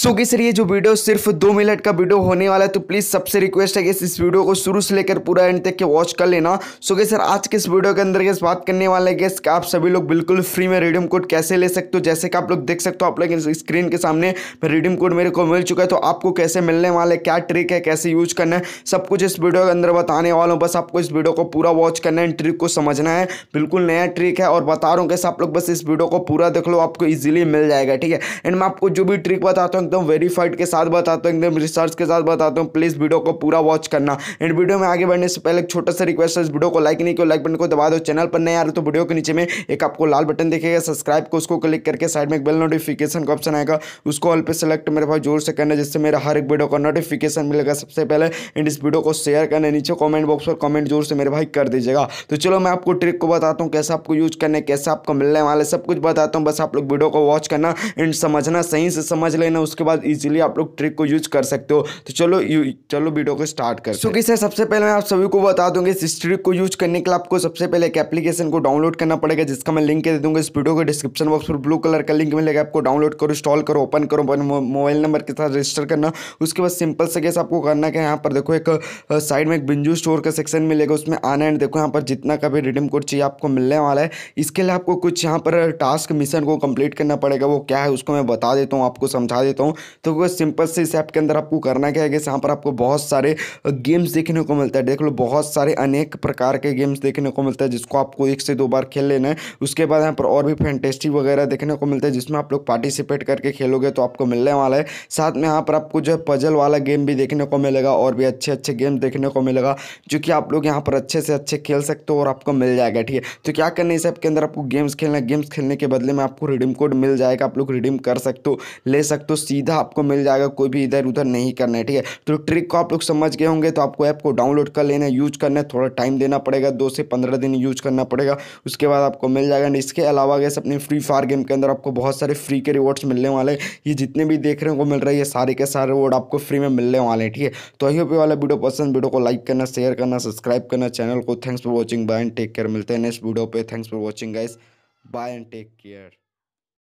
सो कि सर ये जो वीडियो सिर्फ दो मिनट का वीडियो होने वाला है तो प्लीज़ सबसे रिक्वेस्ट है कि इस वीडियो को शुरू से लेकर पूरा एंड तक के वॉच कर लेना सो कि सर आज के इस वीडियो के अंदर गैस बात करने वाला है गैस आप सभी लोग बिल्कुल फ्री में रिडीम कोड कैसे ले सकते हो जैसे कि आप लोग देख सकते हो आप लोग स्क्रीन के सामने रिडीम कोड मेरे को मिल चुका है तो आपको कैसे मिलने वाला है क्या ट्रिक है कैसे यूज करना है सब कुछ इस वीडियो के अंदर बताने वाला हूँ बस आपको इस वीडियो को पूरा वॉच करना है ट्रिक को समझना है बिल्कुल नया ट्रिक है और बता रहा हूँ कैसे आप लोग बस इस वीडियो को पूरा देख लो आपको ईजिली मिल जाएगा ठीक है एंड मैं आपको जो भी ट्रिक बताता हूँ एकदम तो वेरीफाइड के साथ बताता हूँ एकदम रिसर्च के साथ बताता हूँ प्लीज़ वीडियो को पूरा वॉच करना एंड वीडियो में आगे बढ़ने से पहले एक छोटा सा रिक्वेस्ट है इस वीडियो को लाइक नहीं किया लाइक बटन को दबा दो चैनल पर नहीं आ रहा तो वीडियो के नीचे में एक आपको लाल बटन देखेगा सब्सक्राइब को उसको क्लिक करके साइड में एक बेल नोटिफिकेशन का ऑप्शन आएगा उसको ऑल पर सेलेक्ट मेरे भाई जोर से करना जिससे मेरा हर एक वीडियो का नोटिफिकेशन मिलेगा सबसे पहले एंड इस वीडियो को शेयर करना नीचे कॉमेंट बॉक्स पर कॉमेंट जोर से मेरे भाई कर दीजिएगा तो चलो मैं आपको ट्रिक को बताता हूँ कैसे आपको यूज करने कैसे आपको मिलने वाले सब कुछ बताता हूँ बस आप लोग वीडियो को वॉच करना एंड समझना सही से समझ लेना उसके उसके बाद इजीली आप लोग ट्रिक को यूज कर सकते हो तो चलो चलो वीडियो को स्टार्ट कर चुकी सर सबसे पहले मैं आप सभी को बता दूंगी इस ट्रिक को यूज करने के लिए आपको सबसे पहले एक एप्लीकेशन को डाउनलोड करना पड़ेगा जिसका मैं लिंक दे दूंगा इस वीडियो के डिस्क्रिप्शन बॉक्स पर ब्लू कलर का लिंक मिलेगा आपको डाउनलोड करो इंस्टॉल करो ओपन करो मोबाइल नंबर के साथ रजिस्टर करना उसके बाद सिंपल से कैसे आपको करना है यहाँ पर देखो एक साइड में एक बिंजू स्टोर का सेक्शन मिलेगा उसमें आना एंड देखो यहाँ पर जितना का भी रिडीम कोड चाहिए आपको मिलने वाला है इसके लिए आपको कुछ यहाँ पर टास्क मिशन को कंप्लीट करना पड़ेगा वो क्या है उसको मैं बता देता हूँ आपको समझा देता हूँ हूँ तो वो सिंपल से इस ऐप के अंदर आपको करना क्या है कि यहाँ पर आपको बहुत सारे गेम्स देखने को मिलता है देख लो बहुत सारे अनेक प्रकार के गेम्स देखने को मिलता है जिसको आपको एक से दो बार खेल लेना है उसके बाद यहाँ पर और भी फैंटेस्टी वगैरह देखने को मिलता है जिसमें आप लोग पार्टिसिपेट करके खेलोगे तो आपको मिलने वाला है साथ में यहाँ पर आपको जो है पजल वाला गेम भी देखने को मिलेगा और भी अच्छे अच्छे गेम देखने को मिलेगा जो कि आप लोग यहाँ पर अच्छे से अच्छे खेल सकते हो और आपको मिल जाएगा ठीक है तो क्या करना है इस ऐप के अंदर आपको गेम्स खेलना गेम्स खेलने के बदले में आपको रिडीम कोड मिल जाएगा आप लोग रिडीम कर सकते हो ले सकते हो सी सीधा आपको मिल जाएगा कोई भी इधर उधर नहीं करना है ठीक है तो ट्रिक को आप लोग समझ गए होंगे तो आपको ऐप को डाउनलोड कर लेना यूज करना है थोड़ा टाइम देना पड़ेगा दो से पंद्रह दिन यूज करना पड़ेगा उसके बाद आपको मिल जाएगा इसके अलावा गैस अपने फ्री फायर गेम के अंदर आपको बहुत सारे फ्री के रिवॉर्ड्स मिलने वाले ये जितने भी देख रहे हो मिल रहे है सारे के सारे रिवॉर्ड आपको फ्री में मिलने वाले हैं ठीक है तो आई होप वाला वीडियो पसंद वीडियो को लाइक करना शेयर करना सब्सक्राइब करना चैनल को thanks for watching bye and take care मिलते हैं नेक्स्ट वीडियो पे thanks for watching guys bye and take care